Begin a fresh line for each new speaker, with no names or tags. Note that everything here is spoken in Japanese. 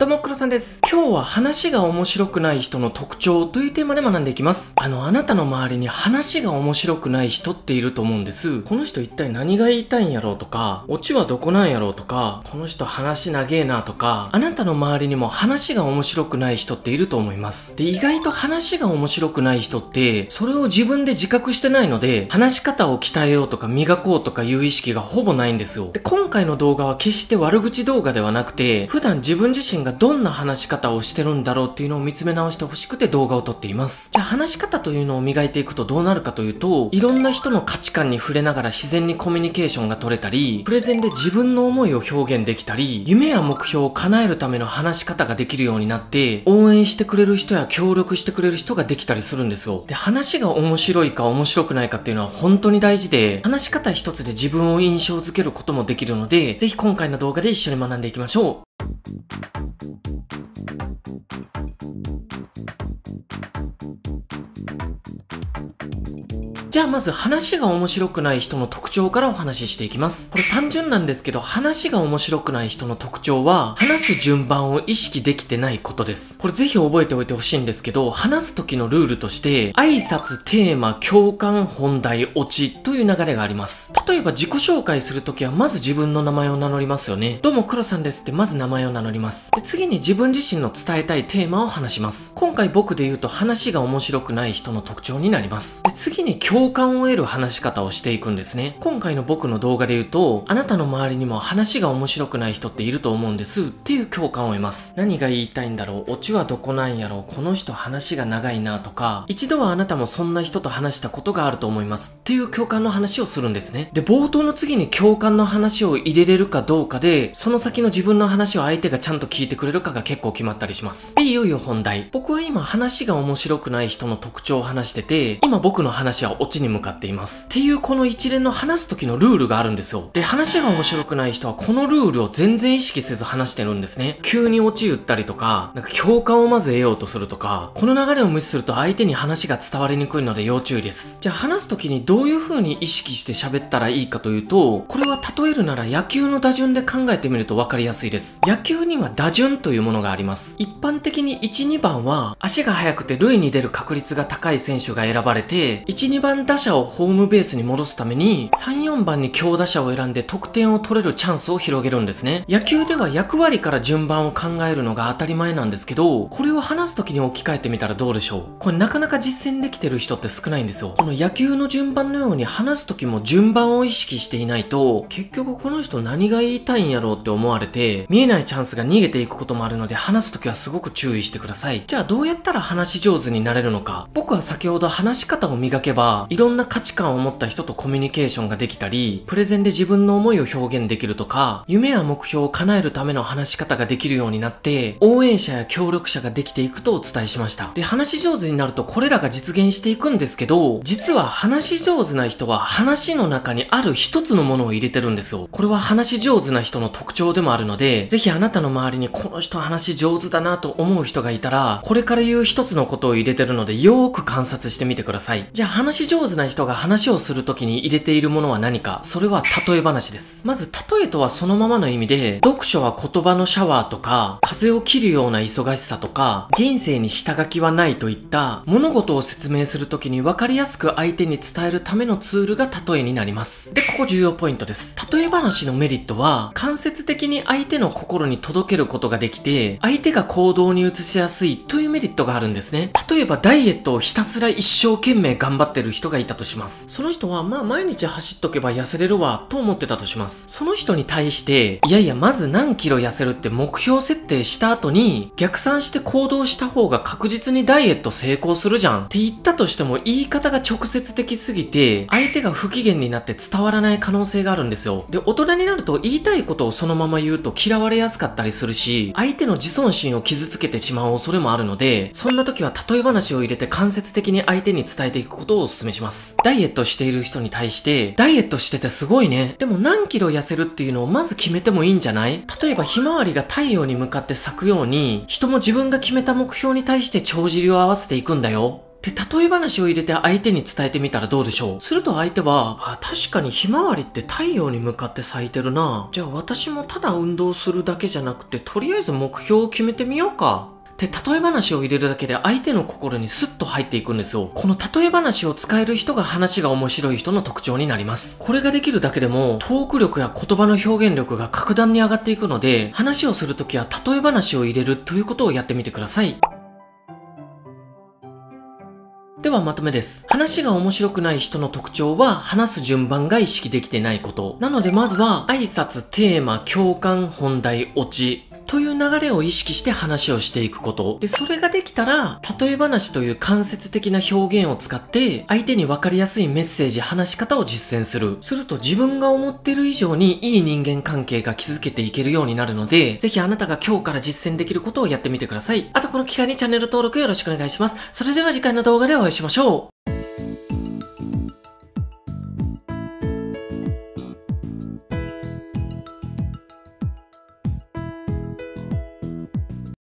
どうも、黒さんです。今日は話が面白くない人の特徴というテーマで学んでいきます。あの、あなたの周りに話が面白くない人っていると思うんです。この人一体何が言いたいんやろうとか、オチはどこなんやろうとか、この人話長えなとか、あなたの周りにも話が面白くない人っていると思います。で、意外と話が面白くない人って、それを自分で自覚してないので、話し方を鍛えようとか磨こうとかいう意識がほぼないんですよ。で、今回の動画は決して悪口動画ではなくて、普段自分自身ががどんな話し方をしてるんだろうっていうのを見つめ直してほしくて動画を撮っています。じゃあ話し方というのを磨いていくとどうなるかというと、いろんな人の価値観に触れながら自然にコミュニケーションが取れたり、プレゼンで自分の思いを表現できたり、夢や目標を叶えるための話し方ができるようになって、応援してくれる人や協力してくれる人ができたりするんですよ。で、話が面白いか面白くないかっていうのは本当に大事で、話し方一つで自分を印象づけることもできるので、ぜひ今回の動画で一緒に学んでいきましょう。じゃあまず話が面白くない人の特徴からお話ししていきます。これ単純なんですけど、話が面白くない人の特徴は、話す順番を意識できてないことです。これぜひ覚えておいてほしいんですけど、話す時のルールとして、挨拶、テーマ、共感、本題、オチという流れがあります。例えば自己紹介するときは、まず自分の名前を名乗りますよね。どうも黒さんですってまず名前を名乗ります。で、次に自分自身の伝えたいテーマを話します。今回僕で言うと話が面白くない人の特徴になります。で、次に共共感を得る話し方をしていくんですね。今回の僕の動画で言うと、あなたの周りにも話が面白くない人っていると思うんですっていう共感を得ます。何が言いたいんだろうオチはどこなんやろうこの人話が長いなとか、一度はあなたもそんな人と話したことがあると思いますっていう共感の話をするんですね。で、冒頭の次に共感の話を入れれるかどうかで、その先の自分の話を相手がちゃんと聞いてくれるかが結構決まったりします。で、いよいよ本題。僕は今話が面白くない人の特徴を話してて、今僕の話はオ地に向かっています。っていうこの一連の話す時のルールがあるんですよ。で、話が面白くない人はこのルールを全然意識せず話してるんですね。急に落ち打ったりとか、なんか共感をまず得ようとするとか、この流れを無視すると相手に話が伝わりにくいので要注意です。じゃあ話す時にどういう風に意識して喋ったらいいかというと、これは例えるなら野球の打順で考えてみると分かりやすいです。野球には打順というものがあります。一般的に1、2番は足が速くて塁に出る確率が高い選手が選ばれて、1、2番打者をホームベースに戻すために、3、4番に強打者を選んで得点を取れるチャンスを広げるんですね。野球では役割から順番を考えるのが当たり前なんですけど、これを話す時に置き換えてみたらどうでしょうこれなかなか実践できてる人って少ないんですよ。この野球の順番のように話す時も順番を意識していないと、結局この人何が言いたいんやろうって思われて、見えないチャンスが逃げていくこともあるので、話す時はすごく注意してください。じゃあどうやったら話し上手になれるのか。僕は先ほど話し方を磨けば、いろんな価値観を持った人とコミュニケーションができたり、プレゼンで自分の思いを表現できるとか、夢や目標を叶えるための話し方ができるようになって、応援者や協力者ができていくとお伝えしました。で、話し上手になるとこれらが実現していくんですけど、実は話し上手な人は話の中にある一つのものを入れてるんですよ。これは話し上手な人の特徴でもあるので、ぜひあなたの周りにこの人話上手だなと思う人がいたら、これから言う一つのことを入れてるので、よーく観察してみてください。じゃあ話上上手な人が話をするときに入れているものは何か、それは例え話です。まず、例えとはそのままの意味で、読書は言葉のシャワーとか、風を切るような忙しさとか、人生に下書きはないといった、物事を説明するときに分かりやすく相手に伝えるためのツールが例えになります。で、ここ重要ポイントです。例え話のメリットは、間接的に相手の心に届けることができて、相手が行動に移しやすいというメリットがあるんですね。例えば、ダイエットをひたすら一生懸命頑張ってる人がいたとします。その人は、まあ毎日走っとけば痩せれるわ、と思ってたとします。その人に対して、いやいや、まず何キロ痩せるって目標設定した後に、逆算して行動した方が確実にダイエット成功するじゃんって言ったとしても、言い方が直接的すぎて、相手が不機嫌になって伝わらない可能性があるんですよ。で、大人になると言いたいことをそのまま言うと嫌われやすかったりするし、相手の自尊心を傷つけてしまう恐れもあるので、そんな時は例え話を入れて間接的に相手に伝えていくことをお勧めします。します。ダイエットしている人に対して、ダイエットしててすごいね。でも何キロ痩せるっていうのをまず決めてもいいんじゃない例えばひまわりが太陽に向かって咲くように、人も自分が決めた目標に対して帳尻を合わせていくんだよ。で、例え話を入れて相手に伝えてみたらどうでしょうすると相手は、あ、確かにひまわりって太陽に向かって咲いてるな。じゃあ私もただ運動するだけじゃなくて、とりあえず目標を決めてみようか。で、例え話を入れるだけで相手の心にスッと入っていくんですよ。この例え話を使える人が話が面白い人の特徴になります。これができるだけでも、トーク力や言葉の表現力が格段に上がっていくので、話をするときは例え話を入れるということをやってみてください。ではまとめです。話が面白くない人の特徴は話す順番が意識できてないこと。なのでまずは挨拶、テーマ、共感、本題、オチ、という流れを意識して話をしていくこと。で、それができたら、例え話という間接的な表現を使って、相手に分かりやすいメッセージ、話し方を実践する。すると自分が思ってる以上にいい人間関係が築けていけるようになるので、ぜひあなたが今日から実践できることをやってみてください。あとこの機会にチャンネル登録よろしくお願いします。それでは次回の動画でお会いしましょう。